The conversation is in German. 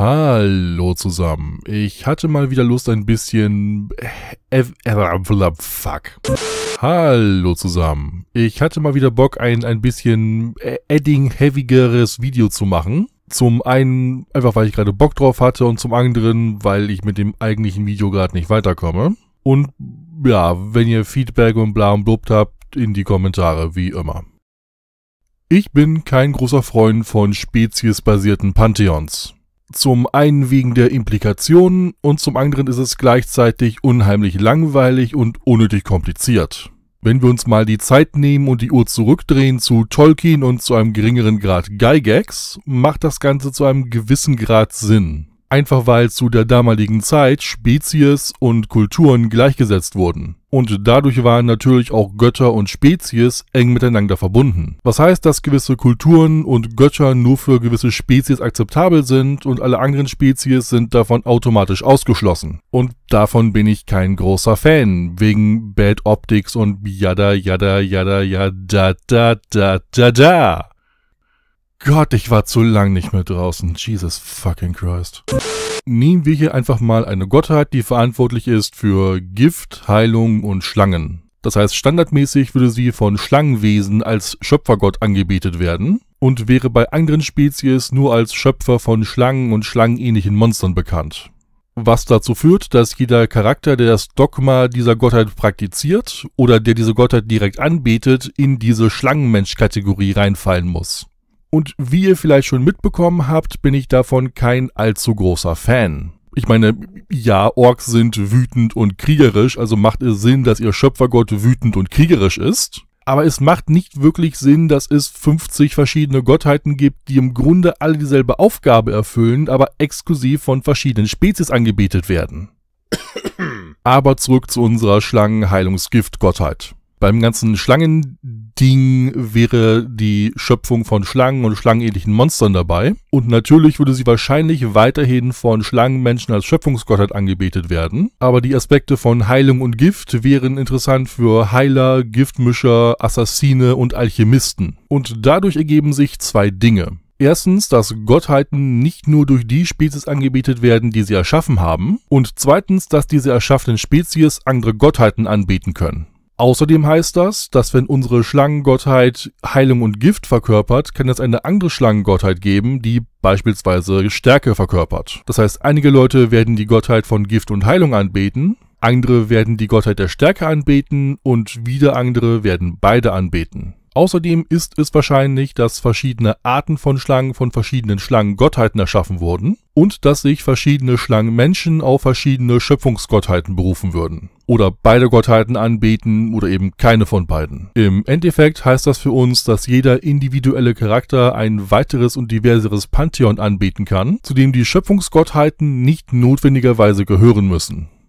Hallo zusammen. Ich hatte mal wieder Lust ein bisschen... Äh, fuck. Hallo zusammen. Ich hatte mal wieder Bock, ein ein bisschen edding-heavigeres äh, Video zu machen. Zum einen einfach, weil ich gerade Bock drauf hatte und zum anderen, weil ich mit dem eigentlichen Video gerade nicht weiterkomme. Und ja, wenn ihr Feedback und bla und blubbt habt, in die Kommentare, wie immer. Ich bin kein großer Freund von speziesbasierten Pantheons. Zum einen wegen der Implikationen und zum anderen ist es gleichzeitig unheimlich langweilig und unnötig kompliziert. Wenn wir uns mal die Zeit nehmen und die Uhr zurückdrehen zu Tolkien und zu einem geringeren Grad Gygax, macht das Ganze zu einem gewissen Grad Sinn. Einfach weil zu der damaligen Zeit Spezies und Kulturen gleichgesetzt wurden und dadurch waren natürlich auch Götter und Spezies eng miteinander verbunden. Was heißt, dass gewisse Kulturen und Götter nur für gewisse Spezies akzeptabel sind und alle anderen Spezies sind davon automatisch ausgeschlossen. Und davon bin ich kein großer Fan, wegen Bad Optics und yada yada yada yada da da da da. Gott, ich war zu lang nicht mehr draußen. Jesus fucking Christ. Nehmen wir hier einfach mal eine Gottheit, die verantwortlich ist für Gift, Heilung und Schlangen. Das heißt, standardmäßig würde sie von Schlangenwesen als Schöpfergott angebetet werden und wäre bei anderen Spezies nur als Schöpfer von Schlangen und schlangenähnlichen Monstern bekannt. Was dazu führt, dass jeder Charakter, der das Dogma dieser Gottheit praktiziert oder der diese Gottheit direkt anbetet, in diese Schlangenmensch-Kategorie reinfallen muss. Und wie ihr vielleicht schon mitbekommen habt, bin ich davon kein allzu großer Fan. Ich meine, ja, Orks sind wütend und kriegerisch, also macht es Sinn, dass ihr Schöpfergott wütend und kriegerisch ist. Aber es macht nicht wirklich Sinn, dass es 50 verschiedene Gottheiten gibt, die im Grunde alle dieselbe Aufgabe erfüllen, aber exklusiv von verschiedenen Spezies angebetet werden. Aber zurück zu unserer Schlangenheilungsgiftgottheit. Beim ganzen Schlangen Ding wäre die Schöpfung von Schlangen und schlangenähnlichen Monstern dabei. Und natürlich würde sie wahrscheinlich weiterhin von Schlangenmenschen als Schöpfungsgottheit angebetet werden. Aber die Aspekte von Heilung und Gift wären interessant für Heiler, Giftmischer, Assassine und Alchemisten. Und dadurch ergeben sich zwei Dinge. Erstens, dass Gottheiten nicht nur durch die Spezies angebetet werden, die sie erschaffen haben. Und zweitens, dass diese erschaffenen Spezies andere Gottheiten anbeten können. Außerdem heißt das, dass wenn unsere Schlangengottheit Heilung und Gift verkörpert, kann es eine andere Schlangengottheit geben, die beispielsweise Stärke verkörpert. Das heißt, einige Leute werden die Gottheit von Gift und Heilung anbeten, andere werden die Gottheit der Stärke anbeten und wieder andere werden beide anbeten. Außerdem ist es wahrscheinlich, dass verschiedene Arten von Schlangen von verschiedenen Schlangengottheiten erschaffen wurden und dass sich verschiedene Schlangenmenschen auf verschiedene Schöpfungsgottheiten berufen würden. Oder beide Gottheiten anbeten oder eben keine von beiden. Im Endeffekt heißt das für uns, dass jeder individuelle Charakter ein weiteres und diverseres Pantheon anbeten kann, zu dem die Schöpfungsgottheiten nicht notwendigerweise gehören müssen.